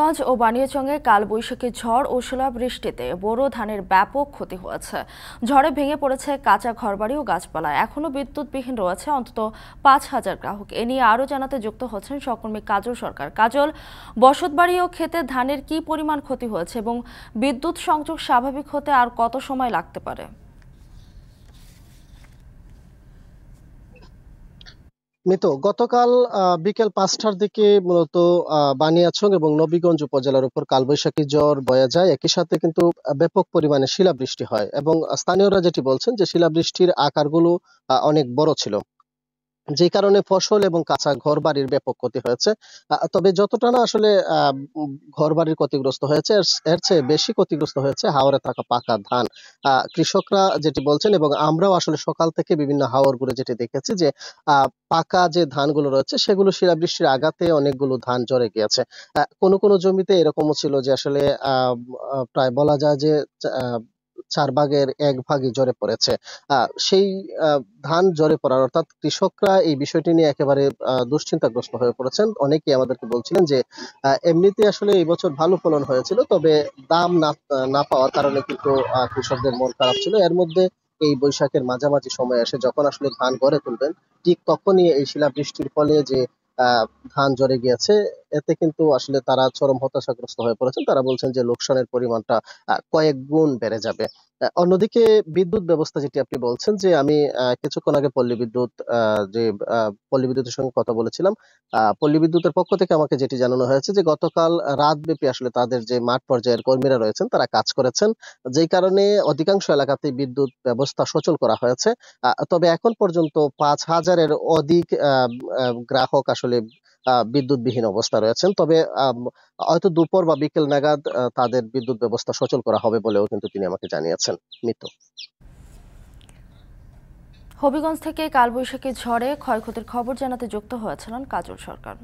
গঞ্জ ও বানিয়াচংয়ে কালবৈশাখী ঝড় ও বৃষ্টিতে বোরো ধানের ব্যাপক ক্ষতি হয়েছে ঝড়ে ভেঙে পড়েছে কাঁচা ঘরবাড়ি ও গাছপালা এখনও বিদ্যুৎবিহীন রয়েছে অন্তত পাঁচ হাজার গ্রাহক এ নিয়ে আরও জানাতে যুক্ত হচ্ছেন সকর্মী কাজল সরকার কাজল বসতবাড়ি ও ক্ষেতে ধানের কি পরিমাণ ক্ষতি হয়েছে এবং বিদ্যুৎ সংযোগ স্বাভাবিক হতে আর কত সময় লাগতে পারে মৃত গতকাল বিকেল পাঁচটার দিকে মূলত বানিয়াছং এবং নবীগঞ্জ উপজেলার উপর কালবৈশাখী জ্বর বয়ে যায় একই সাথে কিন্তু ব্যাপক পরিমাণে শিলাবৃষ্টি হয় এবং স্থানীয়রা যেটি বলছেন যে শিলাবৃষ্টির আকারগুলো অনেক বড় ছিল যে কারণে ফসল এবং কাঁচা ঘর বাড়ির ব্যাপক ক্ষতি হয়েছে তবে যতটা না আসলে ঘর বাড়ির ক্ষতিগ্রস্ত হয়েছে এর চেয়ে বেশি ক্ষতিগ্রস্ত হয়েছে হাওরে থাকা পাকা ধান কৃষকরা যেটি বলছেন এবং আমরাও আসলে সকাল থেকে বিভিন্ন হাওর ঘুরে যেটি দেখেছি যে পাকা যে ধানগুলো রয়েছে সেগুলো শিলাবৃষ্টির আঘাতে অনেকগুলো ধান জরে গিয়েছে কোনো কোনো জমিতে এরকমও ছিল যে আসলে প্রায় বলা যায় যে চার ভাগের এক ভাগই ঝরে পড়েছে সেই ধান ঝরে পড়ার অর্থাৎ কৃষকরা এই বিষয়টি নিয়ে একেবারে দুশ্চিন্তাগ্রস্ত হয়ে পড়েছেন অনেকেই আমাদেরকে বলছিলেন যে এমনিতে আসলে এই বছর ভালো ফলন হয়েছিল তবে দাম না না পাওয়ার কারণে কিন্তু কৃষকদের মন খারাপ ছিল এর মধ্যে এই বৈশাখের মাঝামাঝি সময় আসে যখন আসলে ধান গড়ে তুলবেন ঠিক তখনই এই শিলা বৃষ্টির ফলে যে ধান জরে গিয়েছে এতে কিন্তু আসলে তারা চরম হতাশাগ্রস্ত হয়ে পড়েছেন তারা বলছেন যে লোকসানের পরিমাণটা কয়েক গুণ বেড়ে যাবে অন্যদিকে বিদ্যুৎ ব্যবস্থা যেটি আপনি বলছেন যে আমি কিছুক্ষণ আগে পল্লী বিদ্যুৎ যে পল্লী বিদ্যুতের সঙ্গে কথা বলেছিলাম পল্লী বিদ্যুতের পক্ষ থেকে আমাকে যেটি জানানো হয়েছে যে গতকাল ব্যাপী আসলে তাদের যে মাঠ পর্যায়ের কর্মীরা রয়েছেন তারা কাজ করেছেন যেই কারণে অধিকাংশ এলাকাতে বিদ্যুৎ ব্যবস্থা সচল করা হয়েছে তবে এখন পর্যন্ত পাঁচ হাজারের অধিক গ্রাহক আসলে বিদ্যুৎবিহীন অবস্থা রয়েছেন তবে হয়তো দুপুর বা বিকেল নাগাদ তাদের বিদ্যুৎ ব্যবস্থা সচল করা হবে বলেও কিন্তু তিনি আমাকে জানিয়েছেন পাচ্ছেন মৃত হবিগঞ্জ থেকে কালবৈশাখী ঝড়ে ক্ষয়ক্ষতির খবর জানাতে যুক্ত হয়েছিলেন কাজল সরকার